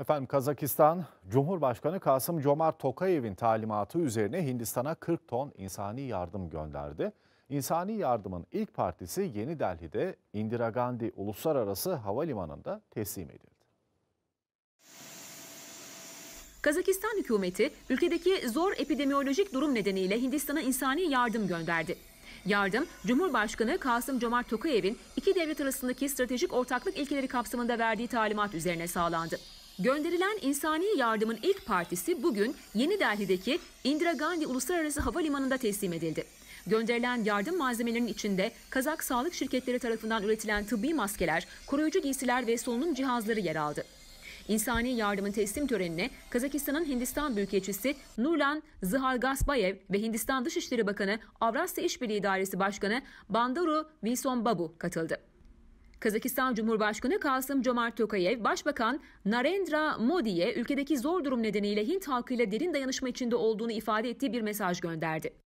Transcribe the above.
Efendim Kazakistan Cumhurbaşkanı Kasım Cömert Tokayev'in talimatı üzerine Hindistan'a 40 ton insani yardım gönderdi. İnsani yardımın ilk partisi Yeni Delhi'de Indira Gandhi Uluslararası Havalimanı'nda teslim edildi. Kazakistan hükümeti ülkedeki zor epidemiolojik durum nedeniyle Hindistan'a insani yardım gönderdi. Yardım, Cumhurbaşkanı Kasım Cömert Tokayev'in iki devlet arasındaki stratejik ortaklık ilkeleri kapsamında verdiği talimat üzerine sağlandı. Gönderilen insani yardımın ilk partisi bugün Yeni Delhi'deki Indira Gandhi Uluslararası Havalimanı'nda teslim edildi. Gönderilen yardım malzemelerinin içinde Kazak sağlık şirketleri tarafından üretilen tıbbi maskeler, koruyucu giysiler ve solunum cihazları yer aldı. İnsani yardımın teslim törenine Kazakistan'ın Hindistan Büyükelçisi Nurlan Zıhargasbayev ve Hindistan Dışişleri Bakanı Avrasya İşbirliği Dairesi Başkanı Bandaru Wilson Babu katıldı. Kazakistan Cumhurbaşkanı Kasım Comart Tokayev, Başbakan Narendra Modi'ye ülkedeki zor durum nedeniyle Hint halkıyla derin dayanışma içinde olduğunu ifade ettiği bir mesaj gönderdi.